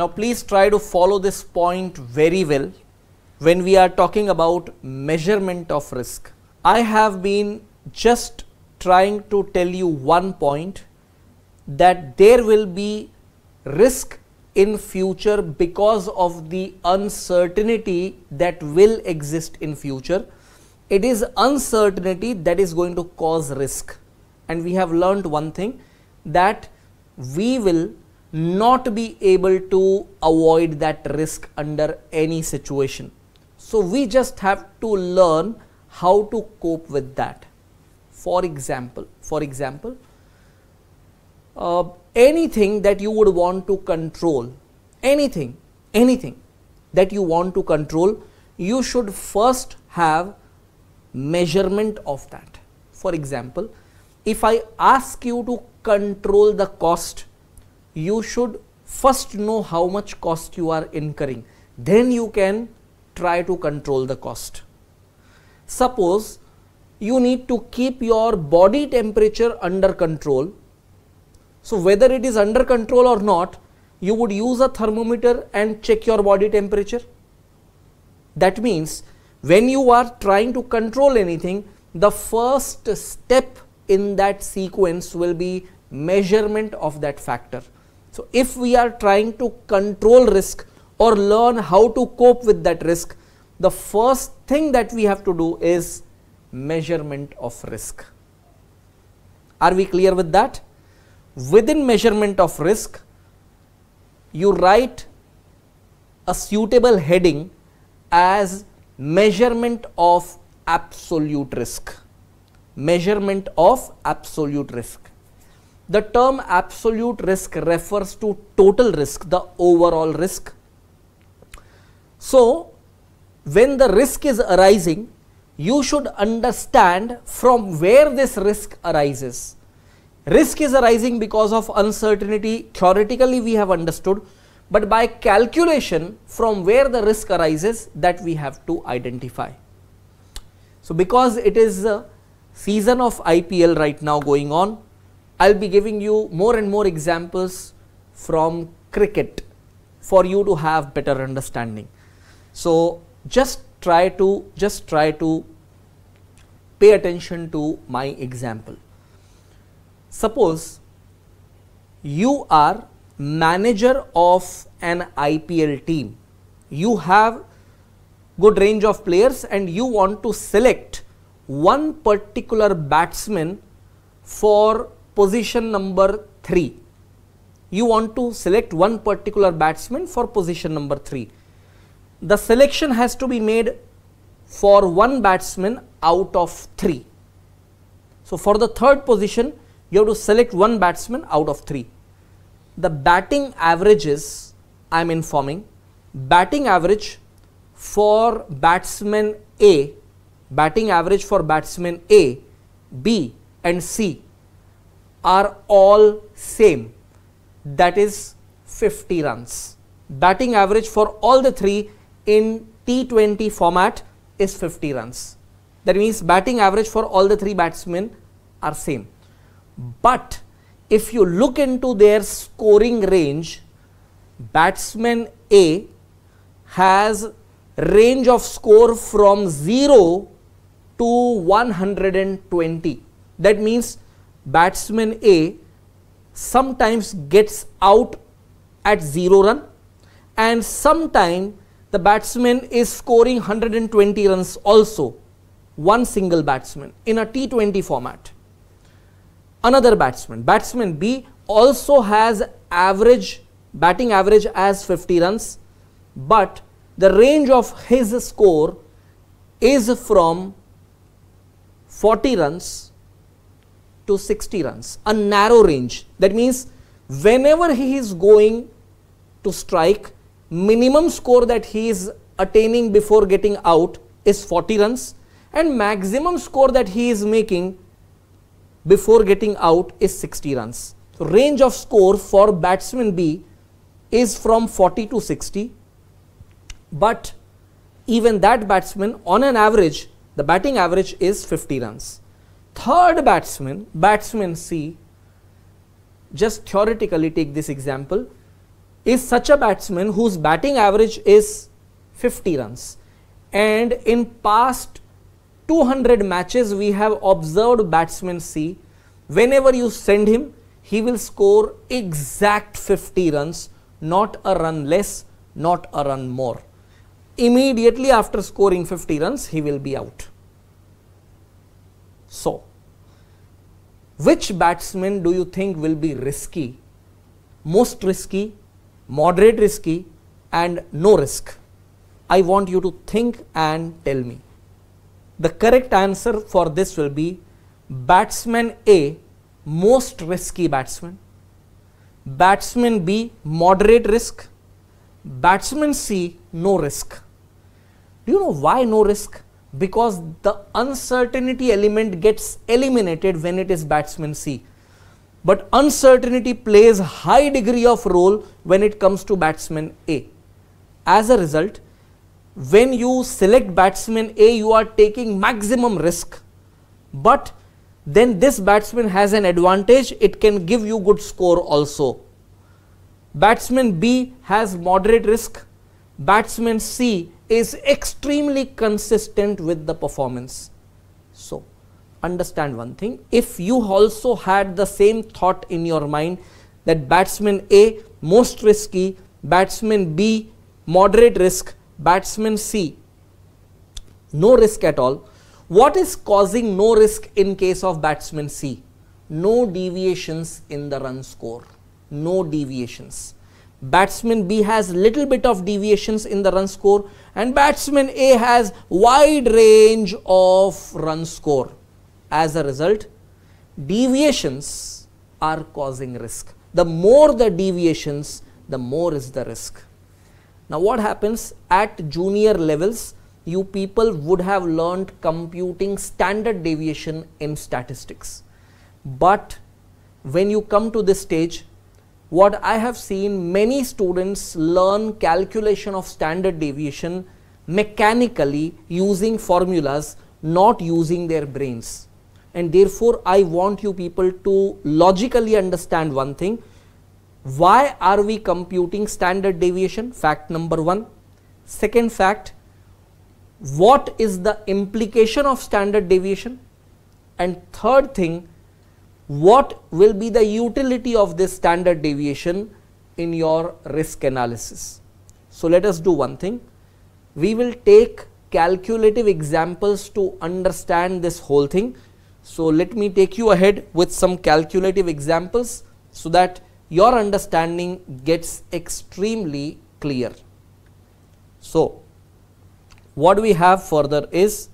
Now, please try to follow this point very well when we are talking about measurement of risk. I have been just trying to tell you one point that there will be risk in future because of the uncertainty that will exist in future. It is uncertainty that is going to cause risk and we have learned one thing that we will not be able to avoid that risk under any situation. So we just have to learn how to cope with that. For example, for example, uh, anything that you would want to control, anything, anything that you want to control, you should first have measurement of that. For example, if I ask you to control the cost you should first know how much cost you are incurring. Then you can try to control the cost. Suppose you need to keep your body temperature under control. So whether it is under control or not, you would use a thermometer and check your body temperature. That means when you are trying to control anything, the first step in that sequence will be measurement of that factor. So, if we are trying to control risk or learn how to cope with that risk, the first thing that we have to do is measurement of risk. Are we clear with that? Within measurement of risk, you write a suitable heading as measurement of absolute risk. Measurement of absolute risk. The term absolute risk refers to total risk, the overall risk. So, when the risk is arising, you should understand from where this risk arises. Risk is arising because of uncertainty. Theoretically, we have understood, but by calculation, from where the risk arises, that we have to identify. So, because it is a season of IPL right now going on, I'll be giving you more and more examples from cricket for you to have better understanding. So just try to just try to pay attention to my example. Suppose you are manager of an IPL team. You have good range of players and you want to select one particular batsman for position number 3. You want to select one particular batsman for position number 3. The selection has to be made for one batsman out of 3. So, for the third position, you have to select one batsman out of 3. The batting averages, I am informing, batting average for batsman A, batting average for batsman A, B and C are all same that is 50 runs. Batting average for all the three in T20 format is 50 runs. That means batting average for all the three batsmen are same. But if you look into their scoring range, batsman A has range of score from 0 to 120. That means batsman A sometimes gets out at 0 run and sometime the batsman is scoring 120 runs also one single batsman in a T20 format. Another batsman, batsman B also has average batting average as 50 runs but the range of his score is from 40 runs to 60 runs, a narrow range. That means whenever he is going to strike, minimum score that he is attaining before getting out is 40 runs and maximum score that he is making before getting out is 60 runs. So range of score for batsman B is from 40 to 60 but even that batsman on an average the batting average is 50 runs. Third batsman, batsman C, just theoretically take this example, is such a batsman whose batting average is 50 runs. And in past 200 matches, we have observed batsman C, whenever you send him, he will score exact 50 runs, not a run less, not a run more. Immediately after scoring 50 runs, he will be out. So, which batsman do you think will be risky, most risky, moderate risky and no risk? I want you to think and tell me. The correct answer for this will be batsman A, most risky batsman, batsman B, moderate risk, batsman C, no risk. Do you know why no risk? because the uncertainty element gets eliminated when it is batsman C. But uncertainty plays high degree of role when it comes to batsman A. As a result, when you select batsman A, you are taking maximum risk. But then this batsman has an advantage, it can give you good score also. Batsman B has moderate risk, batsman C is extremely consistent with the performance. So, understand one thing if you also had the same thought in your mind that batsman A most risky, batsman B moderate risk, batsman C no risk at all. What is causing no risk in case of batsman C? No deviations in the run score, no deviations batsman B has little bit of deviations in the run score and batsman A has wide range of run score. As a result, deviations are causing risk. The more the deviations, the more is the risk. Now what happens at junior levels, you people would have learned computing standard deviation in statistics. But when you come to this stage, what I have seen many students learn calculation of standard deviation mechanically using formulas not using their brains and therefore I want you people to logically understand one thing why are we computing standard deviation fact number one second fact what is the implication of standard deviation and third thing what will be the utility of this standard deviation in your risk analysis. So, let us do one thing. We will take calculative examples to understand this whole thing. So, let me take you ahead with some calculative examples so that your understanding gets extremely clear. So, what we have further is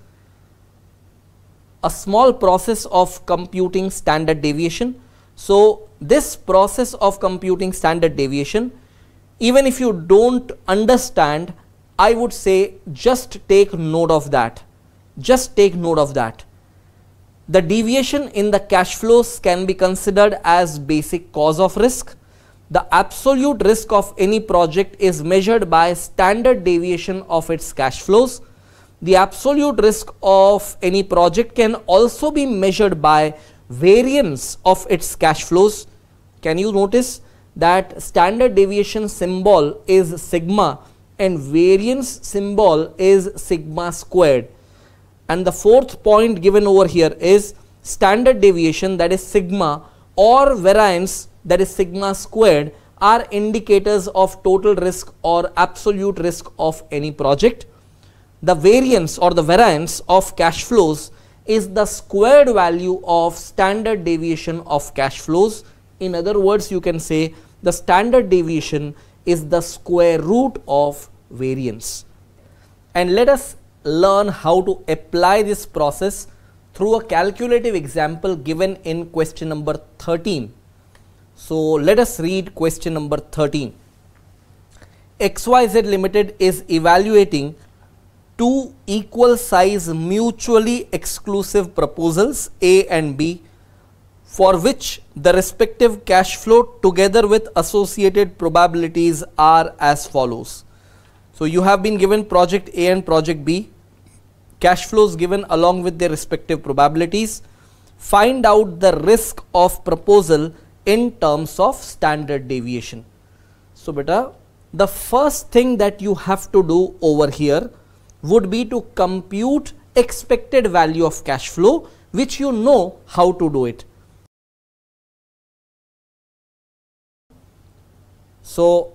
a small process of computing standard deviation. So, this process of computing standard deviation even if you do not understand I would say just take note of that, just take note of that. The deviation in the cash flows can be considered as basic cause of risk. The absolute risk of any project is measured by standard deviation of its cash flows the absolute risk of any project can also be measured by variance of its cash flows. Can you notice that standard deviation symbol is sigma and variance symbol is sigma squared. And the fourth point given over here is standard deviation that is sigma or variance that is sigma squared are indicators of total risk or absolute risk of any project the variance or the variance of cash flows is the squared value of standard deviation of cash flows. In other words, you can say the standard deviation is the square root of variance. And let us learn how to apply this process through a calculative example given in question number 13. So, let us read question number 13. XYZ Limited is evaluating two equal size mutually exclusive proposals A and B for which the respective cash flow together with associated probabilities are as follows. So you have been given project A and project B, cash flows given along with their respective probabilities. Find out the risk of proposal in terms of standard deviation. So beta, the first thing that you have to do over here would be to compute expected value of cash flow which you know how to do it. So,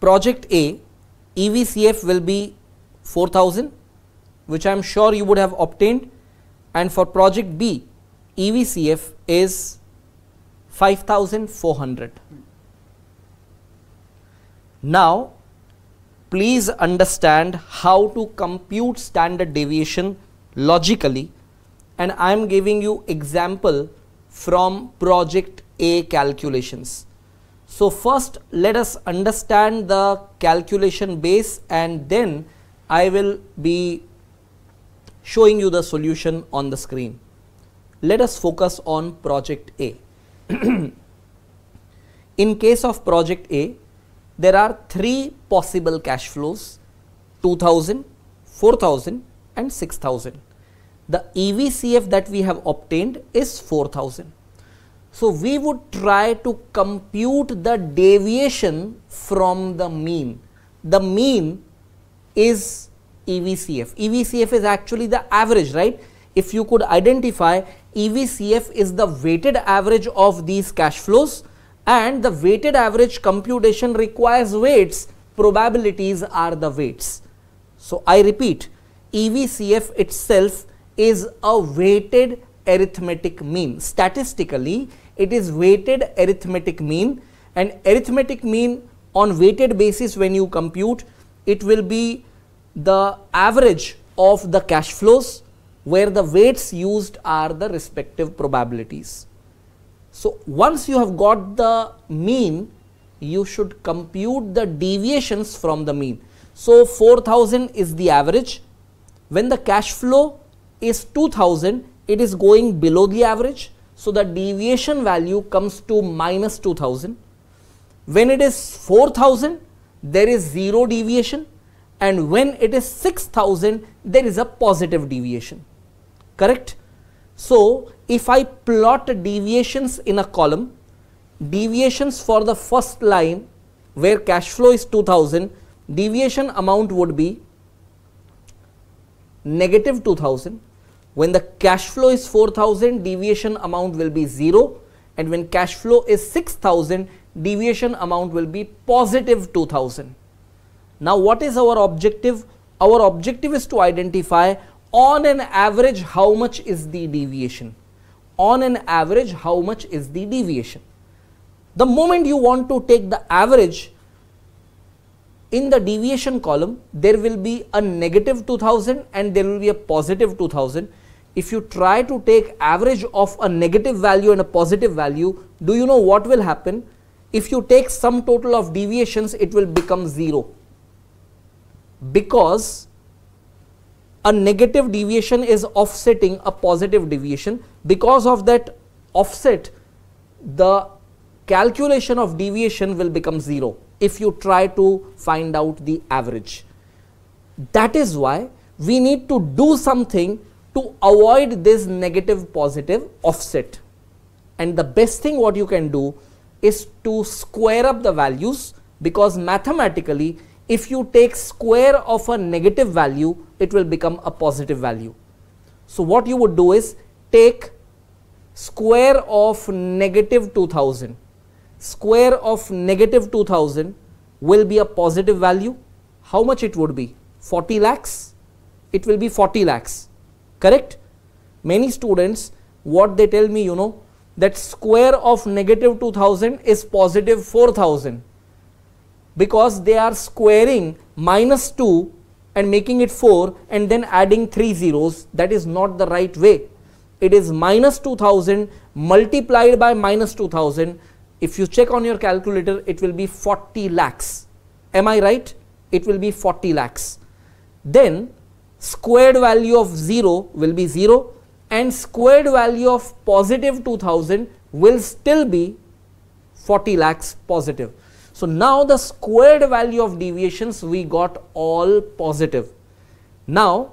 project A EVCF will be 4000 which I am sure you would have obtained and for project B EVCF is 5400. Now, please understand how to compute standard deviation logically and I am giving you example from project A calculations. So first let us understand the calculation base and then I will be showing you the solution on the screen. Let us focus on project A. In case of project A, there are three possible cash flows 2000, 4000 and 6000. The EVCF that we have obtained is 4000. So, we would try to compute the deviation from the mean. The mean is EVCF. EVCF is actually the average, right? If you could identify EVCF is the weighted average of these cash flows and the weighted average computation requires weights probabilities are the weights so i repeat evcf itself is a weighted arithmetic mean statistically it is weighted arithmetic mean and arithmetic mean on weighted basis when you compute it will be the average of the cash flows where the weights used are the respective probabilities so, once you have got the mean, you should compute the deviations from the mean. So, 4000 is the average. When the cash flow is 2000, it is going below the average. So, the deviation value comes to minus 2000. When it is 4000, there is zero deviation and when it is 6000, there is a positive deviation. Correct? So, if I plot deviations in a column, deviations for the first line where cash flow is 2000, deviation amount would be negative 2000. When the cash flow is 4000, deviation amount will be 0 and when cash flow is 6000, deviation amount will be positive 2000. Now, what is our objective? Our objective is to identify on an average how much is the deviation on an average how much is the deviation. The moment you want to take the average in the deviation column there will be a negative 2000 and there will be a positive 2000. If you try to take average of a negative value and a positive value do you know what will happen? If you take sum total of deviations it will become 0 because a negative deviation is offsetting a positive deviation. Because of that offset, the calculation of deviation will become zero if you try to find out the average. That is why we need to do something to avoid this negative positive offset. And the best thing what you can do is to square up the values because mathematically if you take square of a negative value, it will become a positive value. So what you would do is take square of negative 2000. Square of negative 2000 will be a positive value. How much it would be? 40 lakhs? It will be 40 lakhs. Correct? Many students, what they tell me, you know, that square of negative 2000 is positive 4000 because they are squaring minus 2 and making it 4 and then adding 3 zeros that is not the right way. It is minus 2000 multiplied by minus 2000 if you check on your calculator it will be 40 lakhs am I right it will be 40 lakhs then squared value of 0 will be 0 and squared value of positive 2000 will still be 40 lakhs positive so now the squared value of deviations we got all positive. Now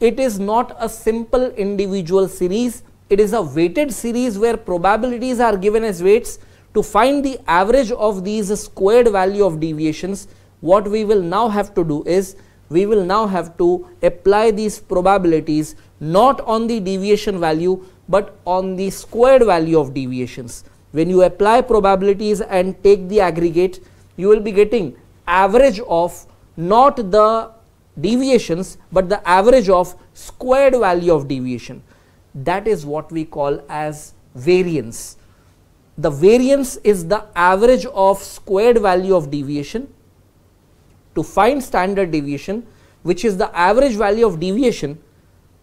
it is not a simple individual series, it is a weighted series where probabilities are given as weights to find the average of these squared value of deviations what we will now have to do is we will now have to apply these probabilities not on the deviation value but on the squared value of deviations when you apply probabilities and take the aggregate you will be getting average of not the deviations but the average of squared value of deviation that is what we call as variance the variance is the average of squared value of deviation to find standard deviation which is the average value of deviation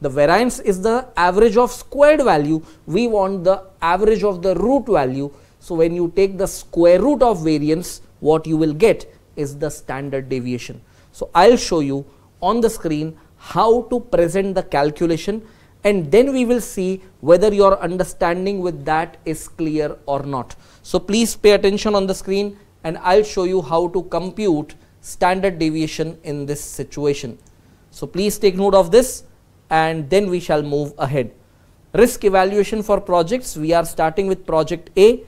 the variance is the average of squared value. We want the average of the root value. So, when you take the square root of variance, what you will get is the standard deviation. So, I will show you on the screen how to present the calculation and then we will see whether your understanding with that is clear or not. So, please pay attention on the screen and I will show you how to compute standard deviation in this situation. So, please take note of this and then we shall move ahead. Risk evaluation for projects, we are starting with project A,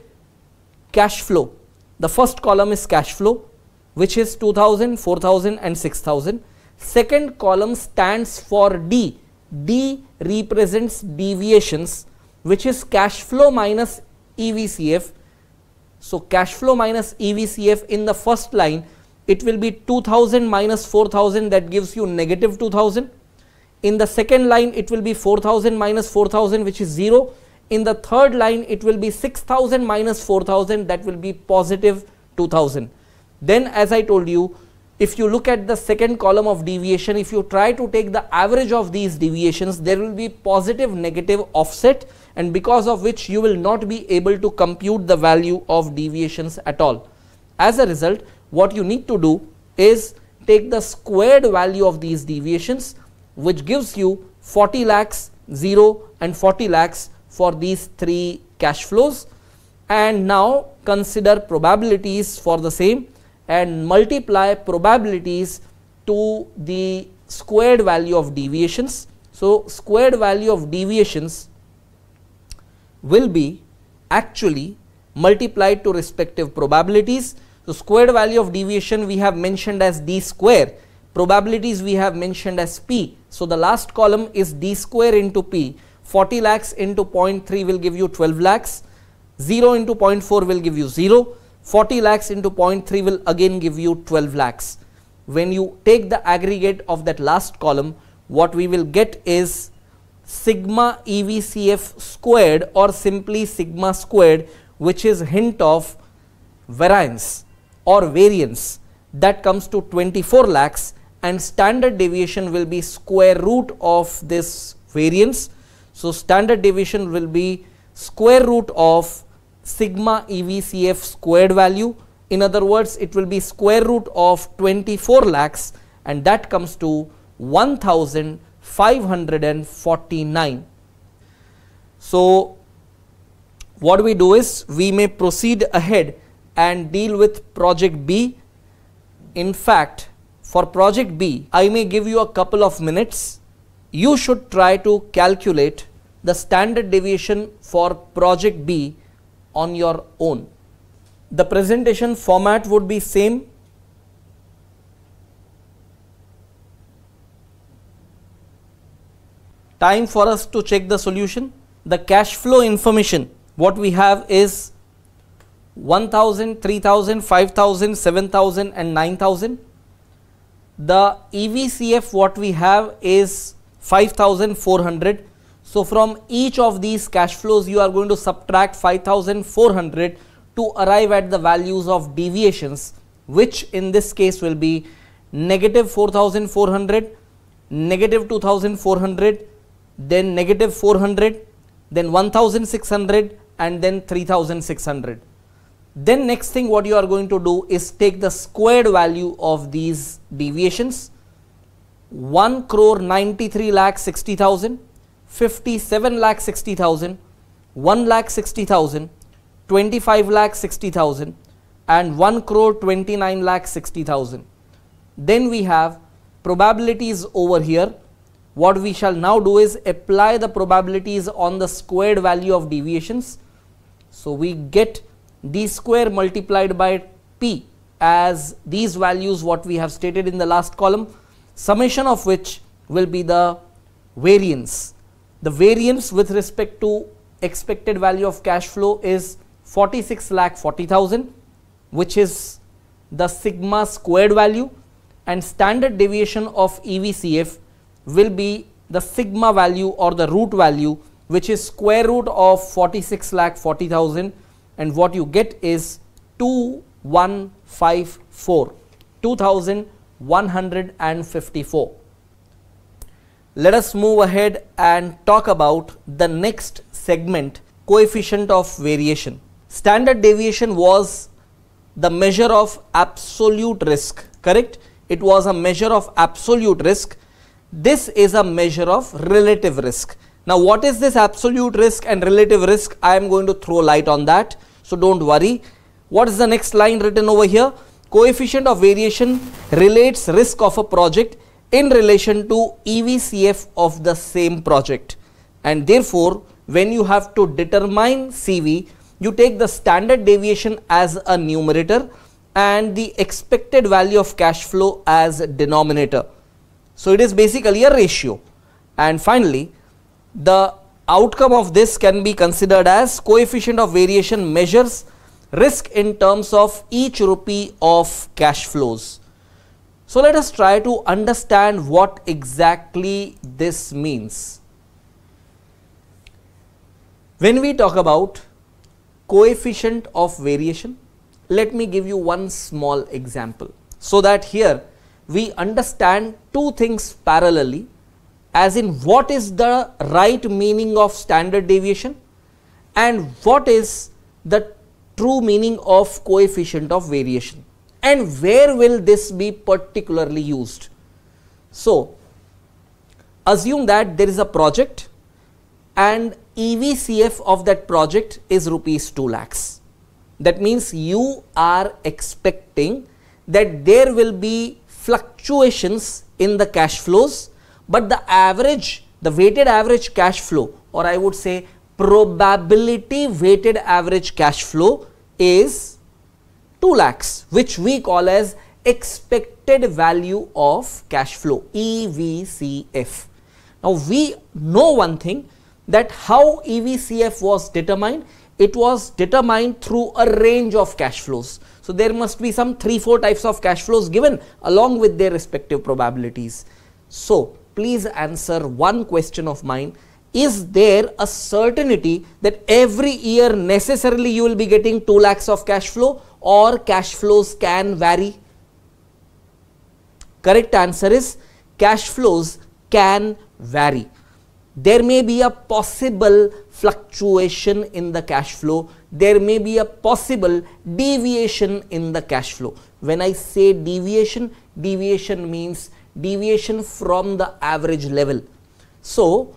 cash flow. The first column is cash flow, which is 2000, 4000 and 6000. Second column stands for D. D represents deviations, which is cash flow minus EVCF. So, cash flow minus EVCF in the first line, it will be 2000 minus 4000 that gives you negative 2000 in the second line, it will be 4000 minus 4000, which is 0. In the third line, it will be 6000 minus 4000, that will be positive 2000. Then, as I told you, if you look at the second column of deviation, if you try to take the average of these deviations, there will be positive negative offset and because of which you will not be able to compute the value of deviations at all. As a result, what you need to do is take the squared value of these deviations which gives you 40 lakhs 0 and 40 lakhs for these three cash flows and now consider probabilities for the same and multiply probabilities to the squared value of deviations. So, squared value of deviations will be actually multiplied to respective probabilities. So, squared value of deviation we have mentioned as d square, probabilities we have mentioned as p so the last column is d square into p. 40 lakhs into 0.3 will give you 12 lakhs. 0 into 0.4 will give you 0. 40 lakhs into 0.3 will again give you 12 lakhs. When you take the aggregate of that last column, what we will get is sigma EVCF squared or simply sigma squared which is hint of variance or variance that comes to 24 lakhs and standard deviation will be square root of this variance. So, standard deviation will be square root of sigma EVCF squared value. In other words, it will be square root of 24 lakhs and that comes to 1549. So, what we do is we may proceed ahead and deal with project B. In fact, for project B, I may give you a couple of minutes. You should try to calculate the standard deviation for project B on your own. The presentation format would be same. Time for us to check the solution. The cash flow information what we have is 1000, 3000, 5000, 7000 and 9000 the EVCF what we have is 5400 so from each of these cash flows you are going to subtract 5400 to arrive at the values of deviations which in this case will be negative 4400 negative 2400 then negative 400 then 1600 and then 3600 then next thing what you are going to do is take the squared value of these deviations. 1 crore 93 lakh 60,000, 57 lakh 60,000, 1 lakh 60,000, 25 lakh 60,000 1 crore 29 lakh 60,000. Then we have probabilities over here. What we shall now do is apply the probabilities on the squared value of deviations. So we get d square multiplied by p as these values what we have stated in the last column summation of which will be the variance. The variance with respect to expected value of cash flow is 46 lakh 40,000 which is the sigma squared value and standard deviation of EVCF will be the sigma value or the root value which is square root of 46 lakh 40,000 and what you get is 2154 2154 let us move ahead and talk about the next segment coefficient of variation standard deviation was the measure of absolute risk correct it was a measure of absolute risk this is a measure of relative risk now what is this absolute risk and relative risk i am going to throw light on that so don't worry. What is the next line written over here? Coefficient of variation relates risk of a project in relation to EVCF of the same project. And therefore, when you have to determine CV, you take the standard deviation as a numerator and the expected value of cash flow as denominator. So it is basically a ratio. And finally, the outcome of this can be considered as coefficient of variation measures risk in terms of each rupee of cash flows. So let us try to understand what exactly this means. When we talk about coefficient of variation, let me give you one small example so that here we understand two things parallelly as in what is the right meaning of standard deviation and what is the true meaning of coefficient of variation and where will this be particularly used. So, assume that there is a project and EVCF of that project is rupees 2 lakhs. That means you are expecting that there will be fluctuations in the cash flows but the average, the weighted average cash flow or I would say probability weighted average cash flow is 2 lakhs which we call as expected value of cash flow EVCF. Now we know one thing that how EVCF was determined it was determined through a range of cash flows. So there must be some 3-4 types of cash flows given along with their respective probabilities. So please answer one question of mine. Is there a certainty that every year necessarily you will be getting 2 lakhs of cash flow or cash flows can vary? Correct answer is cash flows can vary. There may be a possible fluctuation in the cash flow. There may be a possible deviation in the cash flow. When I say deviation, deviation means deviation from the average level. So,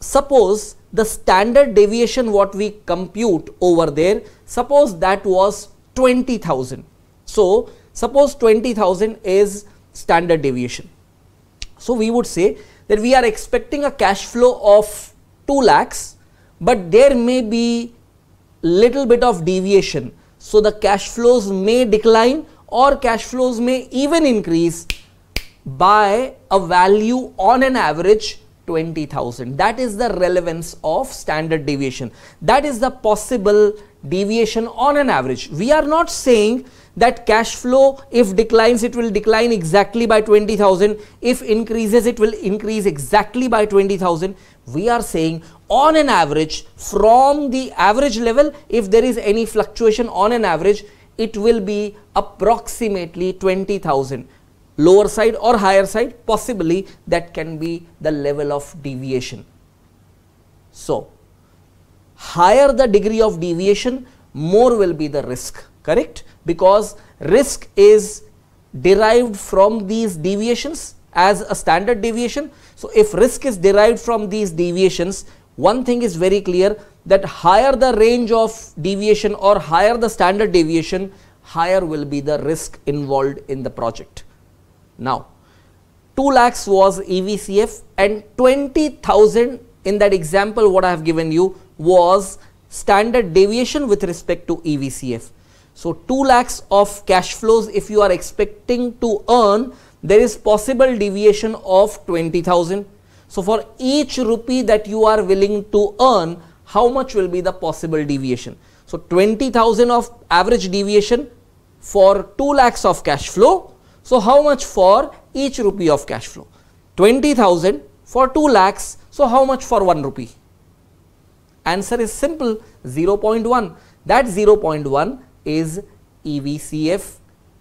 suppose the standard deviation what we compute over there, suppose that was 20,000. So, suppose 20,000 is standard deviation. So, we would say that we are expecting a cash flow of 2 lakhs, but there may be little bit of deviation. So, the cash flows may decline or cash flows may even increase by a value on an average 20,000. That is the relevance of standard deviation. That is the possible deviation on an average. We are not saying that cash flow if declines it will decline exactly by 20,000. If increases it will increase exactly by 20,000. We are saying on an average from the average level if there is any fluctuation on an average it will be approximately 20,000 lower side or higher side possibly that can be the level of deviation. So higher the degree of deviation more will be the risk correct because risk is derived from these deviations as a standard deviation. So if risk is derived from these deviations one thing is very clear that higher the range of deviation or higher the standard deviation higher will be the risk involved in the project. Now, 2 lakhs was EVCF and 20,000 in that example what I have given you was standard deviation with respect to EVCF. So 2 lakhs of cash flows if you are expecting to earn there is possible deviation of 20,000. So for each rupee that you are willing to earn how much will be the possible deviation. So 20,000 of average deviation for 2 lakhs of cash flow so how much for each rupee of cash flow? 20,000 for 2 lakhs. So how much for 1 rupee? Answer is simple 0.1. That 0.1 is EVCF.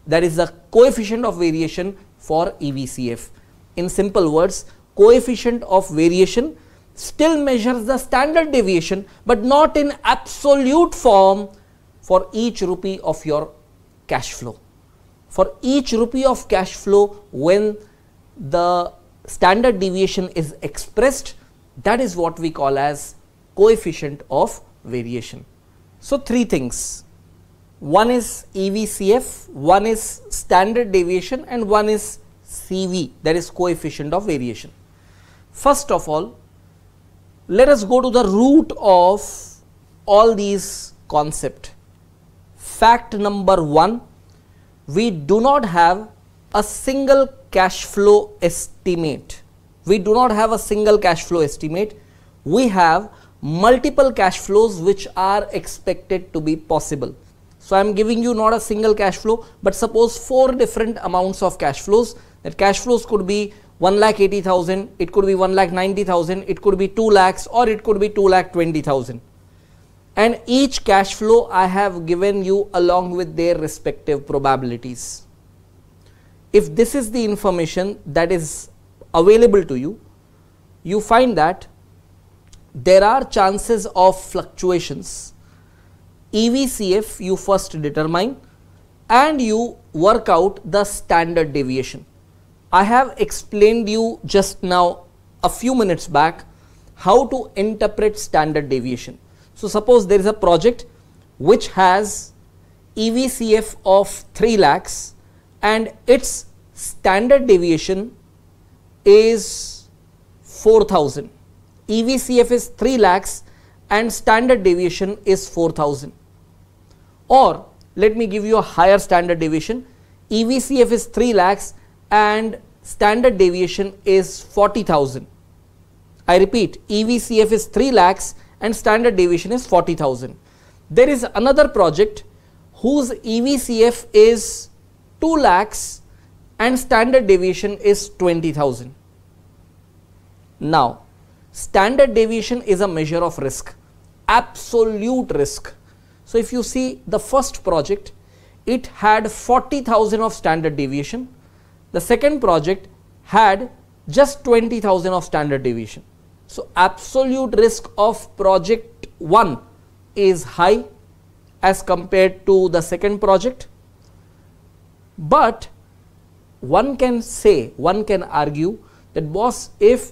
That is the coefficient of variation for EVCF. In simple words, coefficient of variation still measures the standard deviation but not in absolute form for each rupee of your cash flow for each rupee of cash flow when the standard deviation is expressed that is what we call as coefficient of variation. So, three things one is EVCF, one is standard deviation and one is CV that is coefficient of variation. First of all let us go to the root of all these concept. Fact number 1 we do not have a single cash flow estimate. We do not have a single cash flow estimate. We have multiple cash flows which are expected to be possible. So I am giving you not a single cash flow, but suppose four different amounts of cash flows. That cash flows could be 1 lakh 80,000, it could be 1 lakh 90,000, it could be 2 lakhs or it could be 2 lakh 20,000 and each cash flow I have given you along with their respective probabilities. If this is the information that is available to you, you find that there are chances of fluctuations. EVCF you first determine and you work out the standard deviation. I have explained you just now a few minutes back how to interpret standard deviation. So suppose there is a project which has EVCF of 3 lakhs and its standard deviation is 4000. EVCF is 3 lakhs and standard deviation is 4000. Or let me give you a higher standard deviation. EVCF is 3 lakhs and standard deviation is 40,000. I repeat, EVCF is 3 lakhs and standard deviation is 40,000. There is another project whose EVCF is 2 lakhs and standard deviation is 20,000. Now, standard deviation is a measure of risk, absolute risk. So, if you see the first project, it had 40,000 of standard deviation. The second project had just 20,000 of standard deviation. So, absolute risk of project 1 is high as compared to the second project, but one can say, one can argue that boss if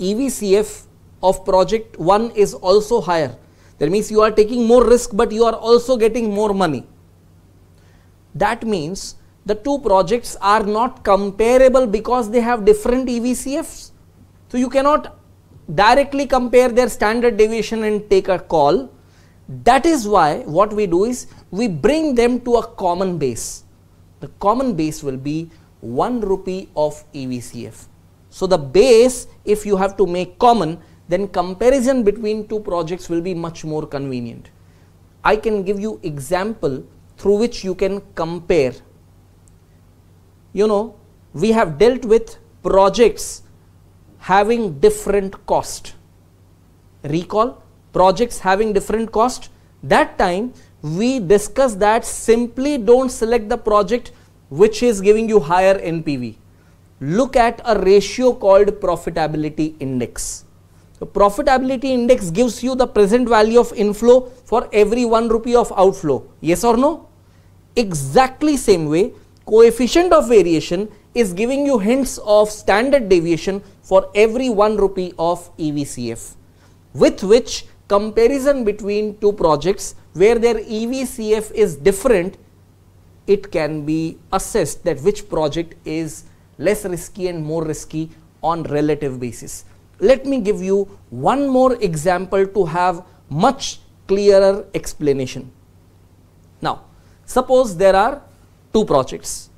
EVCF of project 1 is also higher, that means you are taking more risk but you are also getting more money. That means the two projects are not comparable because they have different EVCFs so you cannot directly compare their standard deviation and take a call. That is why what we do is we bring them to a common base. The common base will be 1 rupee of EVCF. So the base if you have to make common then comparison between two projects will be much more convenient. I can give you example through which you can compare. You know we have dealt with projects having different cost. Recall projects having different cost. That time we discussed that simply don't select the project which is giving you higher NPV. Look at a ratio called profitability index. The profitability index gives you the present value of inflow for every 1 rupee of outflow. Yes or no? Exactly same way coefficient of variation is giving you hints of standard deviation for every 1 rupee of EVCF with which comparison between two projects where their EVCF is different it can be assessed that which project is less risky and more risky on relative basis. Let me give you one more example to have much clearer explanation. Now, suppose there are two projects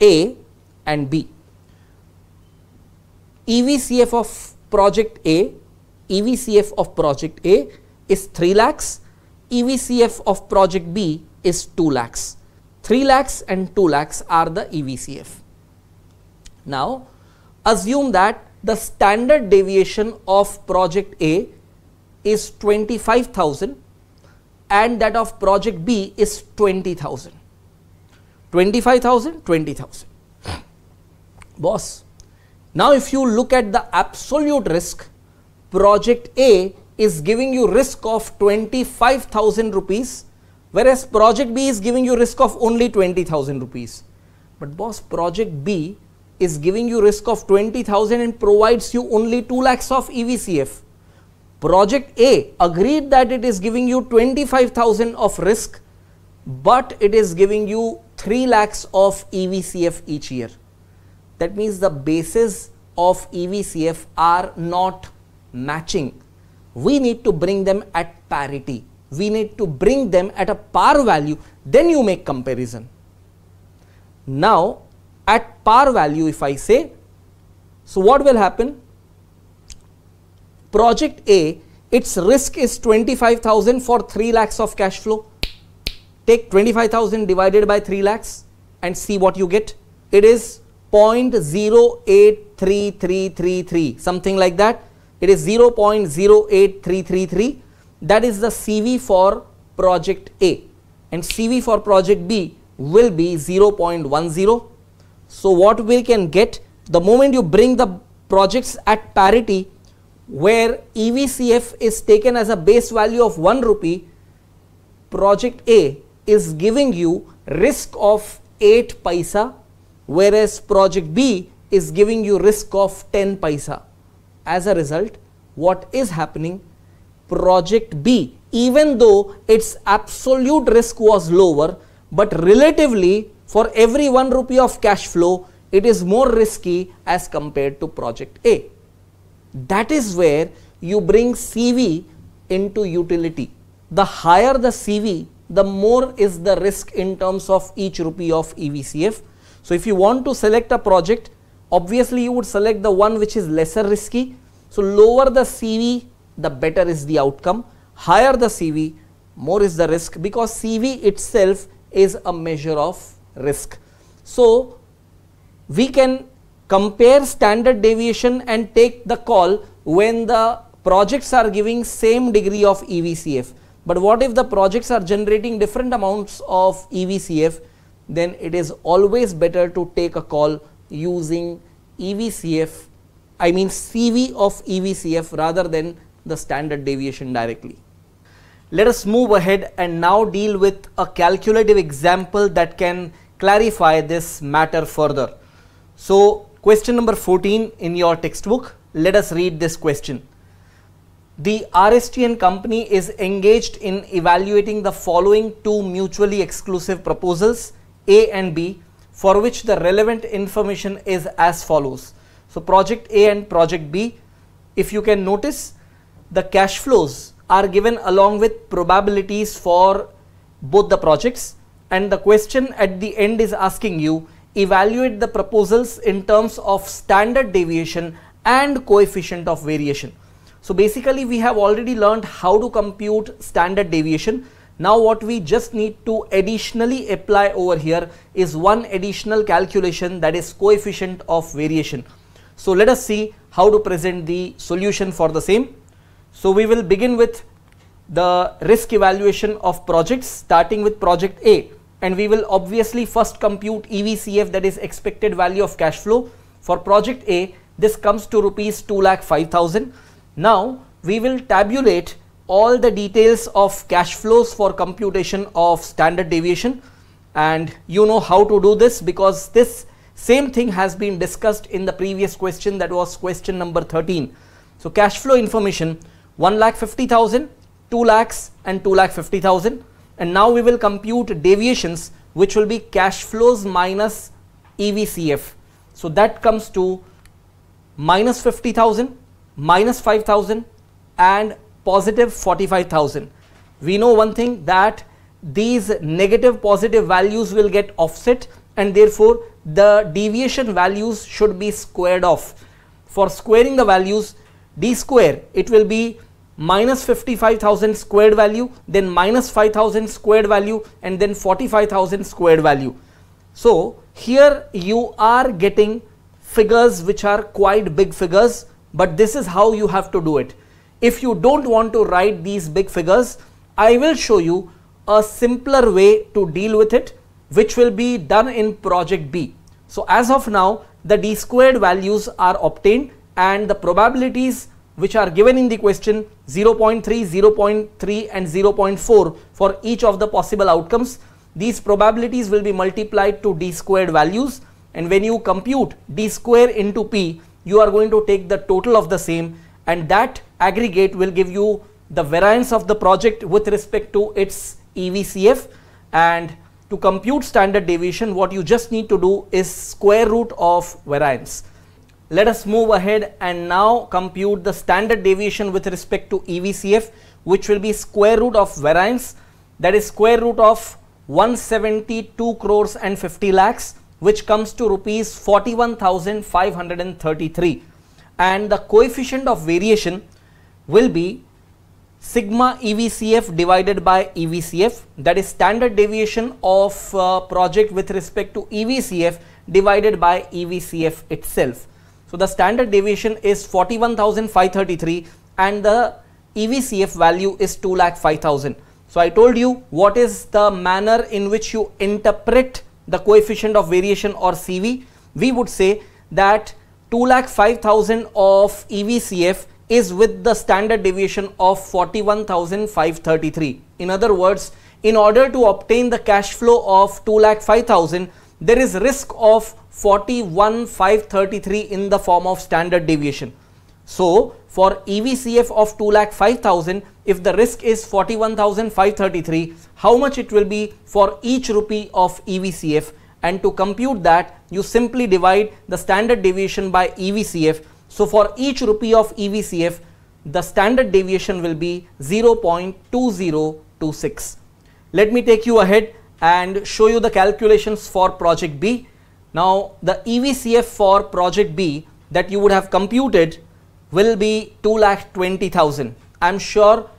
A and B. EVCF of project A, EVCF of project A is 3 lakhs, EVCF of project B is 2 lakhs. 3 lakhs and 2 lakhs are the EVCF. Now, assume that the standard deviation of project A is 25,000 and that of project B is 20,000. 25,000, 20,000. Boss, now if you look at the absolute risk, project A is giving you risk of 25,000 rupees whereas project B is giving you risk of only 20,000 rupees. But boss project B is giving you risk of 20,000 and provides you only 2 lakhs of EVCF. Project A agreed that it is giving you 25,000 of risk but it is giving you 3 lakhs of EVCF each year that means the bases of EVCF are not matching. We need to bring them at parity. We need to bring them at a par value, then you make comparison. Now, at par value, if I say, so what will happen? Project A, its risk is 25,000 for 3 lakhs of cash flow. Take 25,000 divided by 3 lakhs and see what you get. It is 0.083333 something like that. It is 0.08333. That is the CV for project A. And CV for project B will be 0.10. So what we can get the moment you bring the projects at parity where EVCF is taken as a base value of 1 rupee, project A is giving you risk of 8 paisa whereas project B is giving you risk of 10 paisa. As a result, what is happening? Project B, even though its absolute risk was lower, but relatively for every 1 rupee of cash flow, it is more risky as compared to project A. That is where you bring CV into utility. The higher the CV, the more is the risk in terms of each rupee of EVCF so if you want to select a project, obviously you would select the one which is lesser risky. So lower the CV, the better is the outcome. Higher the CV, more is the risk because CV itself is a measure of risk. So we can compare standard deviation and take the call when the projects are giving same degree of EVCF. But what if the projects are generating different amounts of EVCF? then it is always better to take a call using EVCF, I mean CV of EVCF rather than the standard deviation directly. Let us move ahead and now deal with a calculative example that can clarify this matter further. So question number 14 in your textbook, let us read this question. The RSTN company is engaged in evaluating the following two mutually exclusive proposals a and B for which the relevant information is as follows. So project A and project B, if you can notice the cash flows are given along with probabilities for both the projects and the question at the end is asking you evaluate the proposals in terms of standard deviation and coefficient of variation. So basically we have already learned how to compute standard deviation now what we just need to additionally apply over here is one additional calculation that is coefficient of variation. So let us see how to present the solution for the same. So we will begin with the risk evaluation of projects starting with project A and we will obviously first compute EVCF that is expected value of cash flow. For project A this comes to rupees 2 lakh 5000. Now we will tabulate all the details of cash flows for computation of standard deviation and you know how to do this because this same thing has been discussed in the previous question that was question number 13. So cash flow information 1 lakh 50,000, 2 lakhs and 2 lakh 50,000 and now we will compute deviations which will be cash flows minus EVCF. So that comes to minus 50,000, minus 5,000 and positive 45,000. We know one thing that these negative positive values will get offset and therefore the deviation values should be squared off. For squaring the values d square it will be minus 55,000 squared value then minus 5,000 squared value and then 45,000 squared value. So here you are getting figures which are quite big figures but this is how you have to do it if you don't want to write these big figures, I will show you a simpler way to deal with it, which will be done in project B. So as of now, the d squared values are obtained and the probabilities which are given in the question 0.3, 0.3 and 0.4 for each of the possible outcomes. These probabilities will be multiplied to d squared values and when you compute d square into p, you are going to take the total of the same and that aggregate will give you the variance of the project with respect to its EVCF and to compute standard deviation what you just need to do is square root of variance. Let us move ahead and now compute the standard deviation with respect to EVCF which will be square root of variance that is square root of 172 crores and 50 lakhs which comes to rupees 41,533 and the coefficient of variation will be sigma EVCF divided by EVCF that is standard deviation of uh, project with respect to EVCF divided by EVCF itself. So, the standard deviation is 41,533 and the EVCF value is 2,5,000. So, I told you what is the manner in which you interpret the coefficient of variation or CV. We would say that 2,5,000 of EVCF is with the standard deviation of 41,533. In other words, in order to obtain the cash flow of 2,5,000, there is risk of 41,533 in the form of standard deviation. So, for EVCF of 2,5,000, if the risk is 41,533, how much it will be for each rupee of EVCF? And to compute that, you simply divide the standard deviation by EVCF so for each rupee of EVCF, the standard deviation will be 0.2026. Let me take you ahead and show you the calculations for project B. Now the EVCF for project B that you would have computed will be 2,20,000. I am sure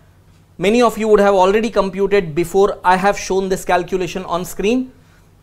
many of you would have already computed before I have shown this calculation on screen.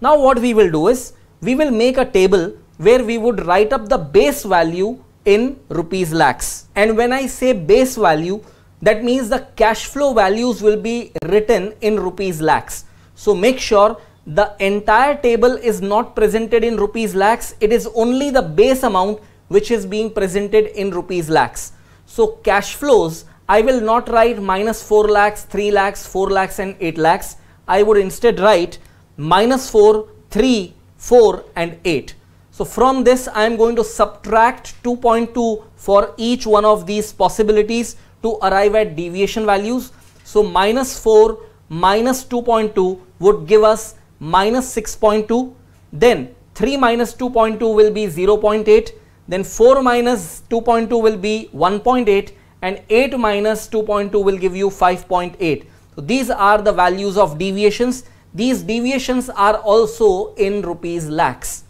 Now what we will do is we will make a table where we would write up the base value in rupees lakhs. And when I say base value, that means the cash flow values will be written in rupees lakhs. So make sure the entire table is not presented in rupees lakhs. It is only the base amount which is being presented in rupees lakhs. So cash flows, I will not write minus 4 lakhs, 3 lakhs, 4 lakhs and 8 lakhs. I would instead write minus 4, 3, 4 and 8. So from this I am going to subtract 2.2 for each one of these possibilities to arrive at deviation values. So minus 4 minus 2.2 would give us minus 6.2 then 3 minus 2.2 will be 0.8 then 4 minus 2.2 will be 1.8 and 8 minus 2.2 will give you 5.8. So these are the values of deviations. These deviations are also in rupees lakhs.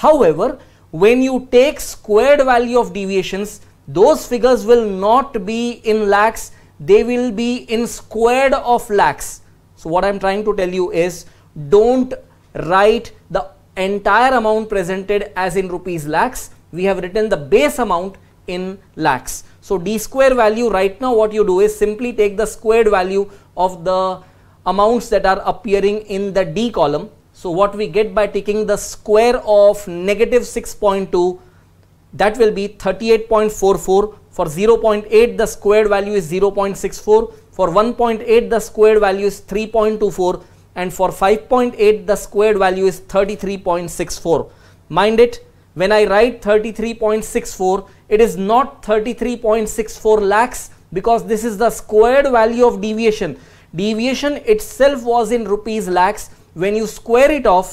However, when you take squared value of deviations, those figures will not be in lakhs, they will be in squared of lakhs. So what I am trying to tell you is don't write the entire amount presented as in rupees lakhs. We have written the base amount in lakhs. So d square value right now what you do is simply take the squared value of the amounts that are appearing in the d column so what we get by taking the square of negative 6.2 that will be 38.44 for 0.8 the squared value is 0.64 for 1.8 the squared value is 3.24 and for 5.8 the squared value is 33.64 mind it when I write 33.64 it is not 33.64 lakhs because this is the squared value of deviation deviation itself was in rupees lakhs when you square it off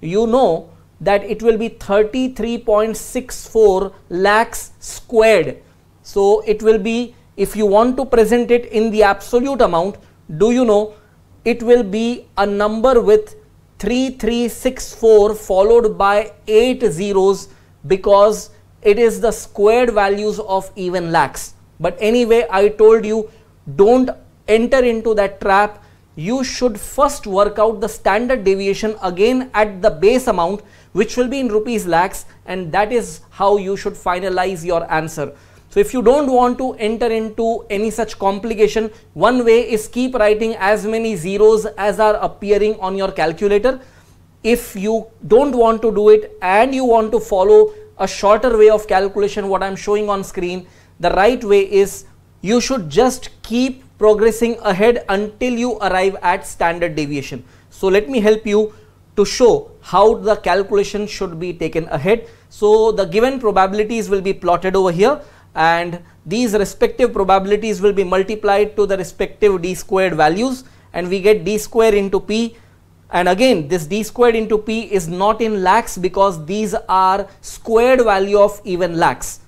you know that it will be 33.64 lakhs squared so it will be if you want to present it in the absolute amount do you know it will be a number with 3364 followed by 8 zeros because it is the squared values of even lakhs but anyway i told you don't enter into that trap you should first work out the standard deviation again at the base amount which will be in rupees lakhs and that is how you should finalize your answer. So if you don't want to enter into any such complication, one way is keep writing as many zeros as are appearing on your calculator. If you don't want to do it and you want to follow a shorter way of calculation what I'm showing on screen, the right way is you should just keep progressing ahead until you arrive at standard deviation. So let me help you to show how the calculation should be taken ahead. So the given probabilities will be plotted over here and these respective probabilities will be multiplied to the respective d squared values and we get d square into p and again this d squared into p is not in lakhs because these are squared value of even lakhs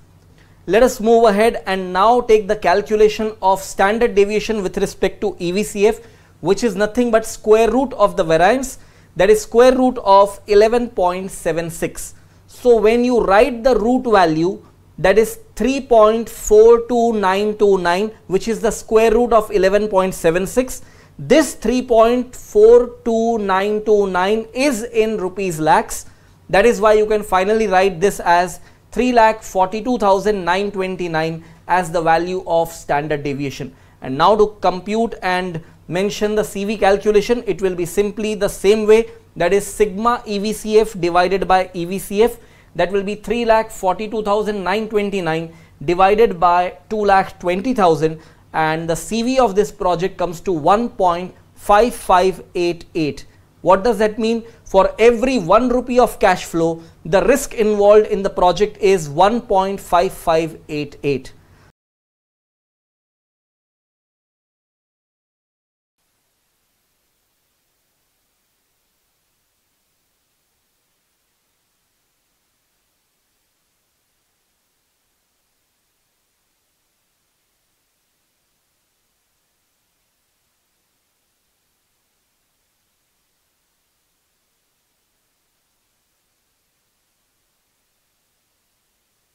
let us move ahead and now take the calculation of standard deviation with respect to EVCF which is nothing but square root of the variance that is square root of 11.76. So when you write the root value that is 3.42929 which is the square root of 11.76 this 3.42929 is in rupees lakhs that is why you can finally write this as three lakh as the value of standard deviation. And now to compute and mention the CV calculation, it will be simply the same way that is sigma EVCF divided by EVCF that will be three lakh divided by two lakh twenty thousand and the CV of this project comes to 1.5588. What does that mean? for every 1 rupee of cash flow, the risk involved in the project is 1.5588.